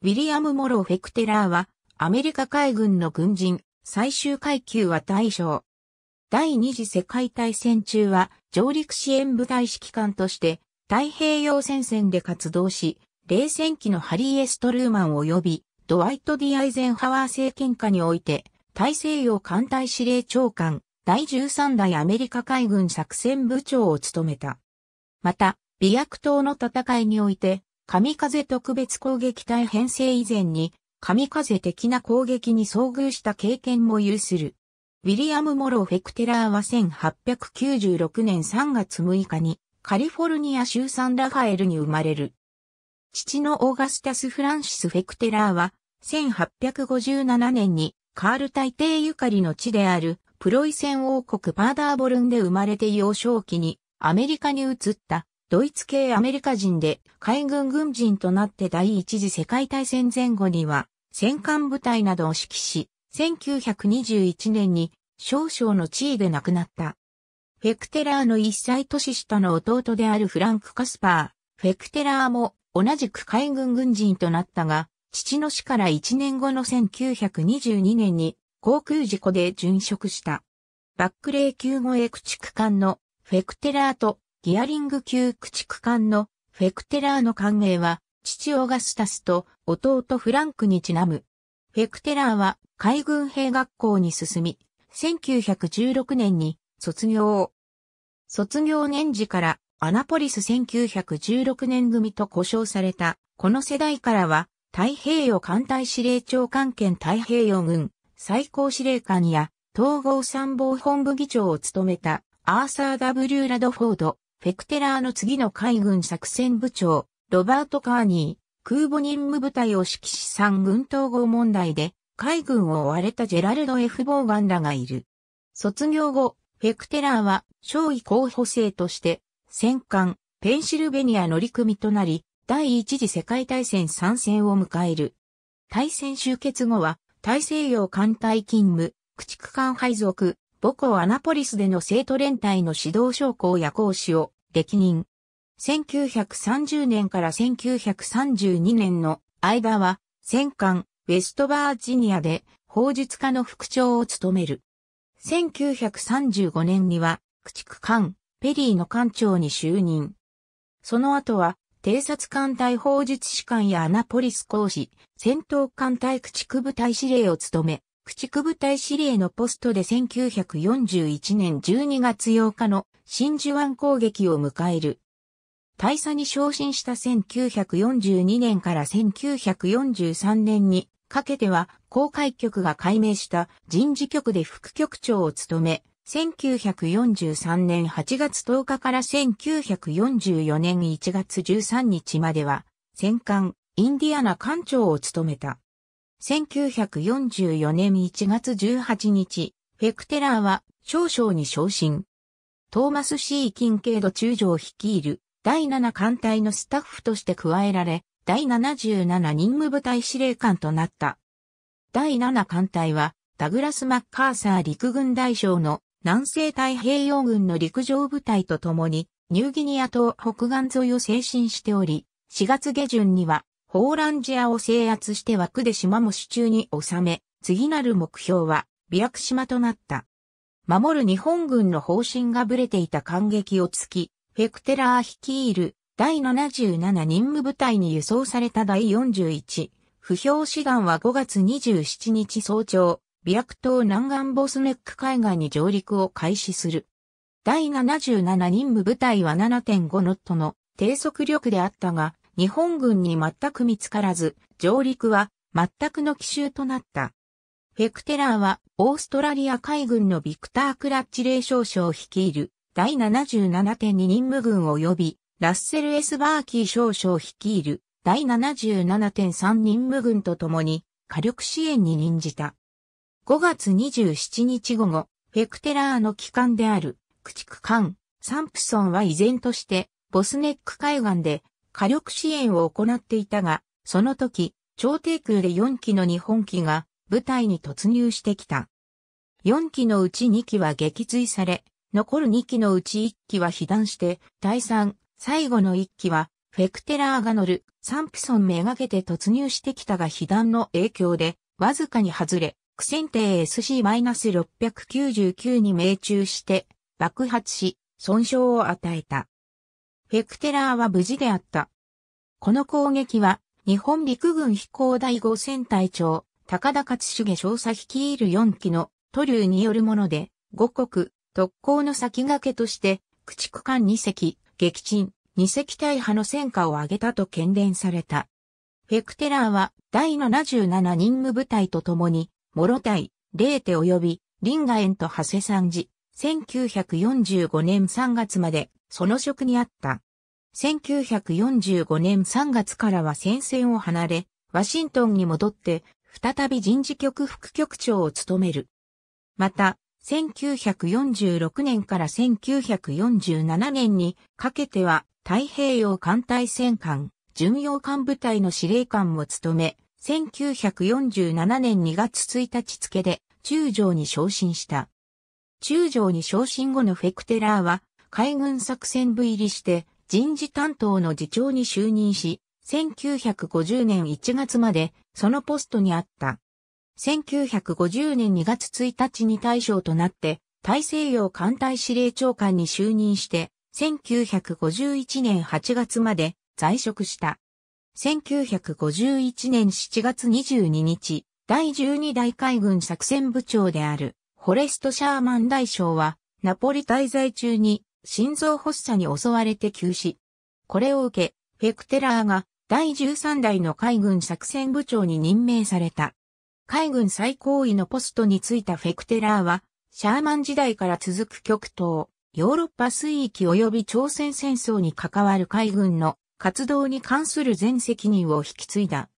ウィリアム・モロ・フェクテラーは、アメリカ海軍の軍人、最終階級は大将。第二次世界大戦中は、上陸支援部隊指揮官として、太平洋戦線で活動し、冷戦期のハリー・エストルーマン及び、ドワイト・ディ・アイゼンハワー政権下において、大西洋艦隊司令長官、第13代アメリカ海軍作戦部長を務めた。また、美薬島の戦いにおいて、神風特別攻撃隊編成以前に、神風的な攻撃に遭遇した経験も有する。ウィリアム・モロ・フェクテラーは1896年3月6日にカリフォルニア州サンラファエルに生まれる。父のオーガスタス・フランシス・フェクテラーは1857年にカール大帝ゆかりの地であるプロイセン王国パーダーボルンで生まれて幼少期にアメリカに移ったドイツ系アメリカ人で海軍軍人となって第一次世界大戦前後には戦艦部隊などを指揮し、1921年に少々の地位で亡くなった。フェクテラーの一歳年下の弟であるフランク・カスパー、フェクテラーも同じく海軍軍人となったが、父の死から1年後の1922年に航空事故で殉職した。バックレー級護エ駆逐艦のフェクテラーとギアリング級駆逐艦のフェクテラーの艦名は、父オガスタスと弟フランクにちなむ。フェクテラーは海軍兵学校に進み、1916年に卒業。卒業年次からアナポリス1916年組と呼称された、この世代からは、太平洋艦隊司令長官兼太平洋軍最高司令官や統合参謀本部議長を務めたアーサー・ W・ ラドフォード、フェクテラーの次の海軍作戦部長、ロバート・カーニー、空母任務部隊を指揮し三軍統合問題で、海軍を追われたジェラルド・ F・ ボーガンらがいる。卒業後、フェクテラーは、少尉候補生として、戦艦、ペンシルベニア乗組となり、第一次世界大戦参戦を迎える。大戦終結後は、大西洋艦隊勤務、駆逐艦配属、母校アナポリスでの生徒連帯の指導将校や講師を歴任。1930年から1932年の間は、戦艦ウェストバージニアで法術家の副長を務める。1935年には、駆逐艦ペリーの艦長に就任。その後は、偵察艦隊法術士官やアナポリス講師、戦闘艦隊駆逐部隊司令を務め、駆逐部隊司令のポストで1941年12月8日の真珠湾攻撃を迎える。大佐に昇進した1942年から1943年にかけては、公開局が改名した人事局で副局長を務め、1943年8月10日から1944年1月13日までは、戦艦インディアナ艦長を務めた。1944年1月18日、フェクテラーは少将に昇進。トーマス C. 近景度中将率いる第7艦隊のスタッフとして加えられ、第77任務部隊司令官となった。第7艦隊は、ダグラス・マッカーサー陸軍大将の南西太平洋軍の陸上部隊と共に、ニューギニア島北岸沿いを精神しており、4月下旬にはホーランジアを制圧して枠で島も手中に収め、次なる目標は、ビアク島となった。守る日本軍の方針がぶれていた感激をつき、フェクテラー率いる第77任務部隊に輸送された第41、不評志願は5月27日早朝、ビアク島南岸ボスネック海岸に上陸を開始する。第77任務部隊は7.5ノットの低速力であったが、日本軍に全く見つからず、上陸は全くの奇襲となった。フェクテラーはオーストラリア海軍のビクター・クラッチ・レイ少将を率いる第77.2任務軍及びラッセル・エスバーキー少将を率いる第77.3任務軍と共に火力支援に任じた。5月27日午後、フェクテラーの機関である駆逐艦サンプソンは依然としてボスネック海岸で火力支援を行っていたが、その時、超低空で4機の日本機が部隊に突入してきた。4機のうち2機は撃墜され、残る2機のうち1機は被弾して、第3、最後の1機は、フェクテラーが乗る、サンプソンめがけて突入してきたが被弾の影響で、わずかに外れ、苦戦艇 SC-699 に命中して、爆発し、損傷を与えた。フェクテラーは無事であった。この攻撃は、日本陸軍飛行第5戦隊長、高田勝重少佐率いる4機の都流によるもので、五国、特攻の先駆けとして、駆逐艦2隻、撃沈、2隻大派の戦果を挙げたと喧伝された。フェクテラーは第77任務部隊と共に、諸隊、ーテ及び、リンガエンとセサンジ、1945年3月までその職にあった。1945年3月からは戦線を離れ、ワシントンに戻って、再び人事局副局長を務める。また、1946年から1947年にかけては太平洋艦隊戦艦、巡洋艦部隊の司令官も務め、1947年2月1日付で中将に昇進した。中将に昇進後のフェクテラーは海軍作戦部入りして人事担当の次長に就任し、1950年1月までそのポストにあった。1950年2月1日に大将となって、大西洋艦隊司令長官に就任して、1951年8月まで在職した。1951年7月22日、第12代海軍作戦部長である、ホレスト・シャーマン大将は、ナポリ滞在中に心臓発作に襲われて急死。これを受け、フェクテラーが第13代の海軍作戦部長に任命された。海軍最高位のポストに就いたフェクテラーは、シャーマン時代から続く極東、ヨーロッパ水域及び朝鮮戦争に関わる海軍の活動に関する全責任を引き継いだ。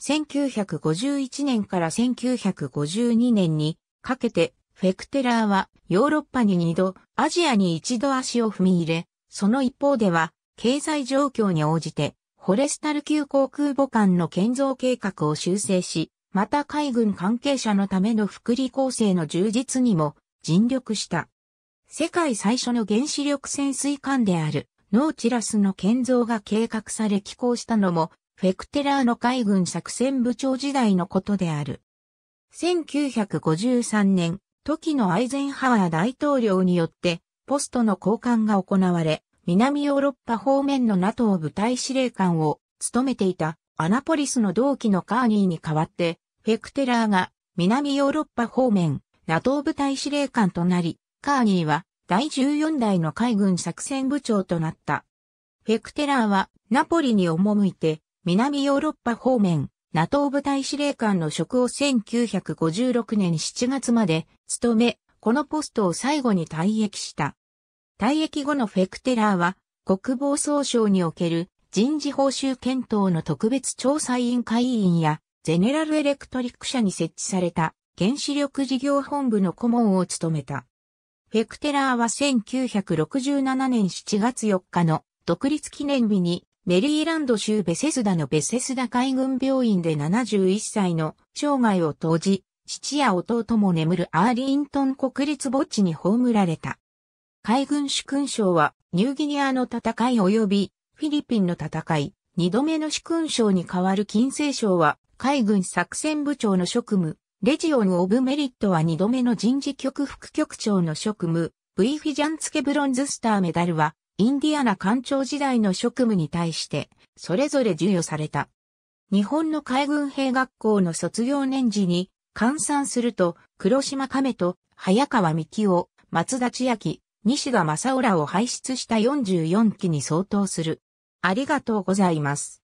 1951年から1952年にかけてフェクテラーはヨーロッパに二度、アジアに一度足を踏み入れ、その一方では経済状況に応じてフォレスタル級航空母艦の建造計画を修正し、また海軍関係者のための福利構成の充実にも尽力した。世界最初の原子力潜水艦であるノーチラスの建造が計画され寄港したのもフェクテラーの海軍作戦部長時代のことである。1953年、時のアイゼンハワー大統領によって、ポストの交換が行われ、南ヨーロッパ方面の NATO 部隊司令官を務めていたアナポリスの同期のカーニーに代わって、フェクテラーが南ヨーロッパ方面 NATO 部隊司令官となり、カーニーは第14代の海軍作戦部長となった。フェクテラーはナポリに赴いて南ヨーロッパ方面 NATO 部隊司令官の職を1956年7月まで務め、このポストを最後に退役した。退役後のフェクテラーは、国防総省における人事報酬検討の特別調査委員会員や、ゼネラルエレクトリック社に設置された原子力事業本部の顧問を務めた。フェクテラーは1967年7月4日の独立記念日にメリーランド州ベセスダのベセスダ海軍病院で71歳の生涯を投じ、父や弟も眠るアーリントン国立墓地に葬られた。海軍主勲章はニューギニアの戦い及びフィリピンの戦い、二度目の主勲章に代わる金星章は海軍作戦部長の職務、レジオン・オブ・メリットは二度目の人事局副局長の職務、V フィジャンツケブロンズスターメダルはインディアナ艦長時代の職務に対して、それぞれ授与された。日本の海軍兵学校の卒業年次に、換算すると、黒島亀と、早川幹夫、松田千秋、西田正浦を輩出した44期に相当する。ありがとうございます。